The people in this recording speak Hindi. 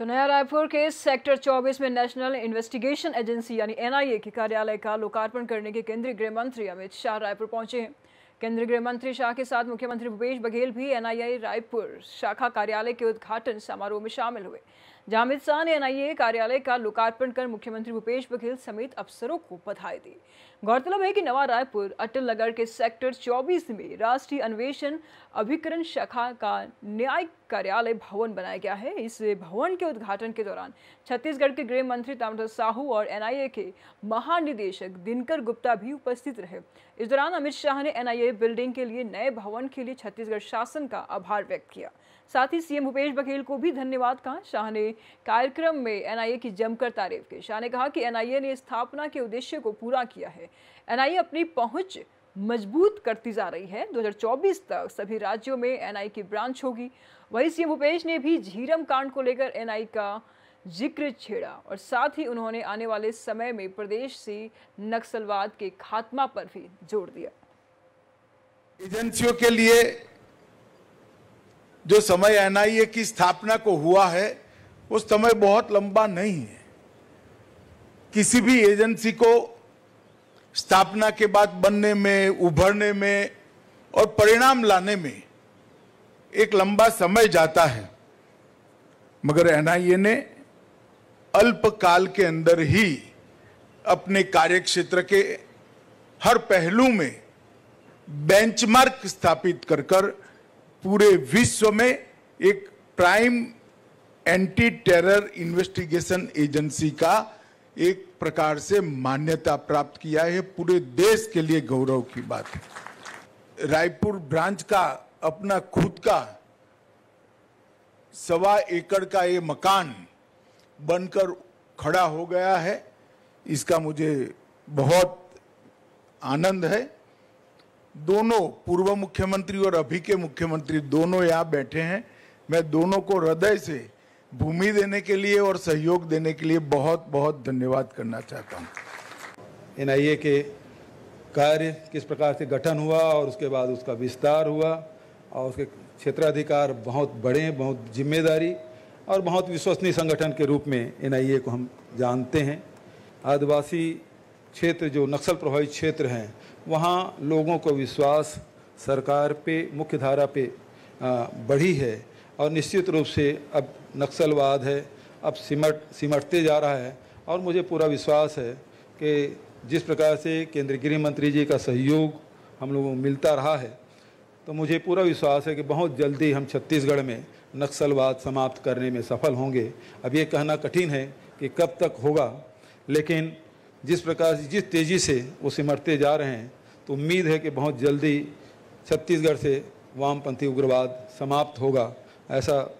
तो नया रायपुर के सेक्टर 24 में नेशनल इन्वेस्टिगेशन एजेंसी यानी एनआईए के कार्यालय का लोकार्पण करने के केंद्रीय गृह मंत्री अमित शाह रायपुर पहुंचे हैं केंद्रीय गृह मंत्री शाह के साथ मुख्यमंत्री भूपेश बघेल भी एनआईए रायपुर शाखा कार्यालय के उद्घाटन समारोह में शामिल हुए जामिद शाह ने एनआईए कार्यालय का लोकार्पण कर मुख्यमंत्री भूपेश बघेल समेत अफसरों को बधाई दी गौरतलब है कि नवा रायपुर अटल नगर के सेक्टर 24 में राष्ट्रीय अन्वेषण अभिकरण शाखा का न्यायिक कार्यालय भवन बनाया गया है इस भवन के उद्घाटन के दौरान छत्तीसगढ़ के गृह मंत्री ताम्रध्वज साहू और एनआईए के महानिदेशक दिनकर गुप्ता भी उपस्थित रहे इस दौरान अमित शाह ने एनआईए बड़े बिल्डिंग के लिए नए भवन के लिए छत्तीसगढ़ शासन का आभार व्यक्त किया साथ ही सीएम भूपेश बघेल को भी धन्यवाद कहा शाह ने कार्यक्रम में एनआईए की जमकर तारीफ की शाह ने कहा कि एनआईए ने स्थापना के उद्देश्य को पूरा किया है एनआईए अपनी पहुंच मजबूत करती जा रही है 2024 तक सभी राज्यों में एनआई की ब्रांच होगी वहीं सीएम भूपेश ने भी झीरम कांड को लेकर एनआई का जिक्र छेड़ा और साथ ही उन्होंने आने वाले समय में प्रदेश से नक्सलवाद के खात्मा पर भी जोर दिया एजेंसियों के लिए जो समय एनआईए की स्थापना को हुआ है वो समय बहुत लंबा नहीं है किसी भी एजेंसी को स्थापना के बाद बनने में उभरने में और परिणाम लाने में एक लंबा समय जाता है मगर एनआईए ने अल्पकाल के अंदर ही अपने कार्यक्षेत्र के हर पहलू में बेंचमार्क स्थापित कर कर पूरे विश्व में एक prime anti terror investigation agency का एक प्रकार से मान्यता प्राप्त किया है पूरे देश के लिए गौरव की बात है रायपुर ब्रांच का अपना खुद का सवा एकड़ का ये मकान बनकर खड़ा हो गया है इसका मुझे बहुत आनंद है दोनों पूर्व मुख्यमंत्री और अभी के मुख्यमंत्री दोनों यहाँ बैठे हैं मैं दोनों को हृदय से भूमि देने के लिए और सहयोग देने के लिए बहुत बहुत धन्यवाद करना चाहता हूँ एन आई ए के कार्य किस प्रकार से गठन हुआ और उसके बाद उसका विस्तार हुआ और उसके क्षेत्राधिकार बहुत बड़े बहुत जिम्मेदारी और बहुत विश्वसनीय संगठन के रूप में एन को हम जानते हैं आदिवासी क्षेत्र जो नक्सल प्रभावित क्षेत्र हैं वहाँ लोगों को विश्वास सरकार पे मुख्य धारा पे बढ़ी है और निश्चित रूप से अब नक्सलवाद है अब सिमट सिमटते जा रहा है और मुझे पूरा विश्वास है कि जिस प्रकार से केंद्रीय गृह मंत्री जी का सहयोग हम लोगों को मिलता रहा है तो मुझे पूरा विश्वास है कि बहुत जल्दी हम छत्तीसगढ़ में नक्सलवाद समाप्त करने में सफल होंगे अब ये कहना कठिन है कि कब तक होगा लेकिन जिस प्रकार से जिस तेज़ी से वो सिमटते जा रहे हैं तो उम्मीद है कि बहुत जल्दी छत्तीसगढ़ से वामपंथी उग्रवाद समाप्त होगा ऐसा